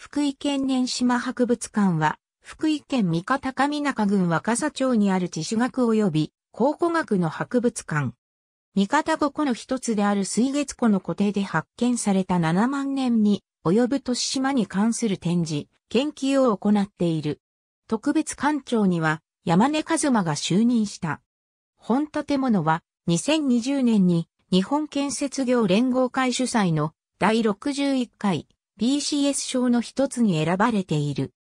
福井県年島博物館は、福井県三方上中郡若狭町にある地主学及び考古学の博物館。三方五湖の一つである水月湖の湖底で発見された7万年に及ぶ年島に関する展示、研究を行っている。特別館長には山根和馬が就任した。本建物は2020年に日本建設業連合会主催の第61回 PCS 賞の一つに選ばれている。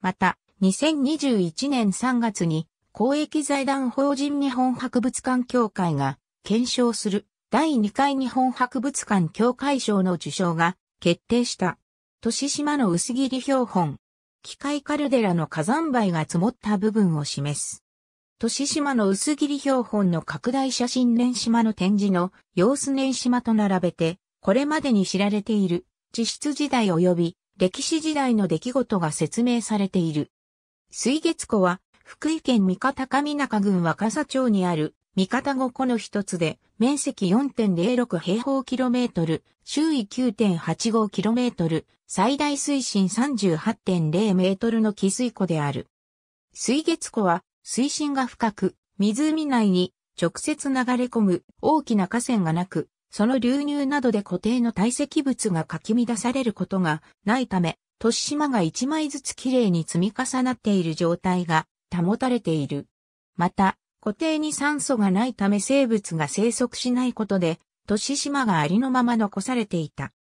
また、2021年3月に公益財団法人日本博物館協会が検証する第2回日本博物館協会賞の受賞が決定した。豊島の薄切り標本。機械カルデラの火山灰が積もった部分を示す。豊島の薄切り標本の拡大写真年島の展示の様子年島と並べて、これまでに知られている地質時代及び歴史時代の出来事が説明されている。水月湖は、福井県三方上中郡若狭町にある三方五湖の一つで、面積4.06平方キロメートル、周囲9.85キロメートル、最大水深38.0メートルの汽水湖である。水月湖は、水深が深く、湖内に直接流れ込む大きな河川がなく、その流入などで固定の堆積物がかき乱されることがないため、都市島が一枚ずつきれいに積み重なっている状態が保たれている。また、固定に酸素がないため生物が生息しないことで、都市島がありのまま残されていた。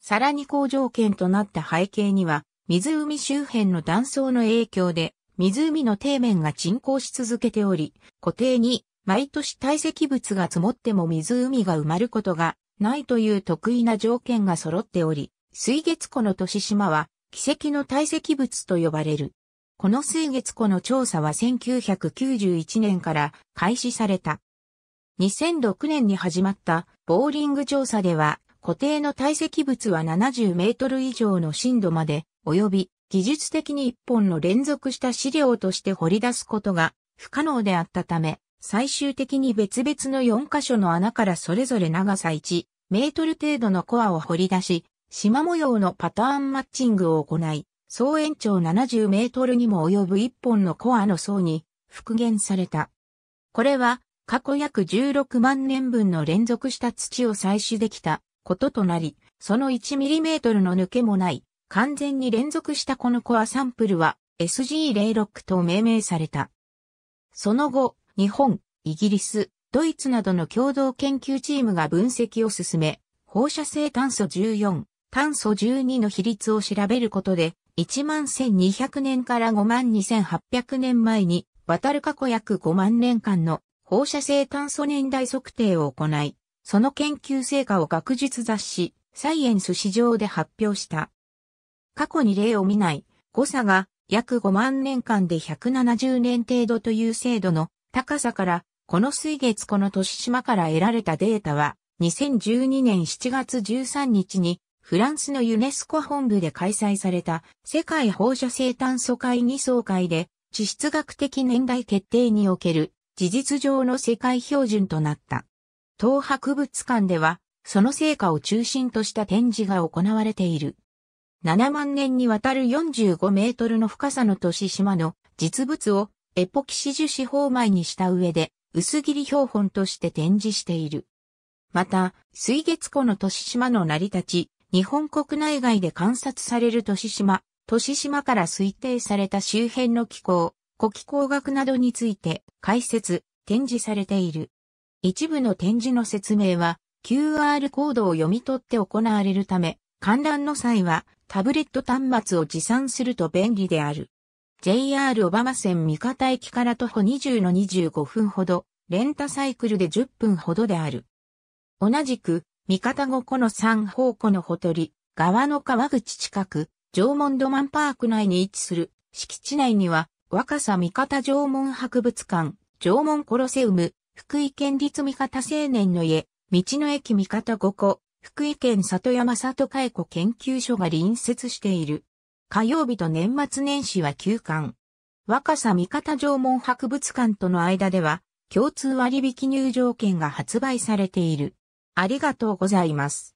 さらに好条件となった背景には、湖周辺の断層の影響で、湖の底面が沈降し続けており、固定に毎年堆積物が積もっても湖が埋まることがないという得意な条件が揃っており、水月湖の豊島は奇跡の堆積物と呼ばれる。この水月湖の調査は1991年から開始された。2006年に始まったボーリング調査では固定の堆積物は70メートル以上の深度まで及び技術的に1本の連続した資料として掘り出すことが不可能であったため最終的に別々の4箇所の穴からそれぞれ長さ1メートル程度のコアを掘り出し、縞模様のパターンマッチングを行い、総延長70メートルにも及ぶ1本のコアの層に復元された。これは過去約16万年分の連続した土を採取できたこととなり、その1ミリメートルの抜けもない完全に連続したこのコアサンプルは SG06 と命名された。その後、日本、イギリス、ドイツなどの共同研究チームが分析を進め、放射性炭素14、炭素12の比率を調べることで、11,200年から52,800年前に、渡る過去約5万年間の放射性炭素年代測定を行い、その研究成果を学術雑誌、サイエンス市場で発表した。過去に例を見ない誤差が約5万年間で170年程度という精度の高さから、この水月湖の年島から得られたデータは、2012年7月13日に、フランスのユネスコ本部で開催された世界放射性炭素会議総会で地質学的年代決定における事実上の世界標準となった。東博物館ではその成果を中心とした展示が行われている。7万年にわたる45メートルの深さの都市島の実物をエポキシ樹脂方米にした上で、薄切り標本として展示している。また、水月湖の都市島の成り立ち、日本国内外で観察される都市島、都市島から推定された周辺の気候、古気候学などについて解説、展示されている。一部の展示の説明は QR コードを読み取って行われるため、観覧の際はタブレット端末を持参すると便利である。JR 小浜線三方駅から徒歩20の25分ほど、レンタサイクルで10分ほどである。同じく、三方五湖の三方湖のほとり、川の川口近く、縄文ドマンパーク内に位置する、敷地内には、若狭三方縄文博物館、縄文コロセウム、福井県立三方青年の家、道の駅三方五湖、福井県里山里海湖研究所が隣接している。火曜日と年末年始は休館。若狭三方縄文博物館との間では、共通割引入場券が発売されている。ありがとうございます。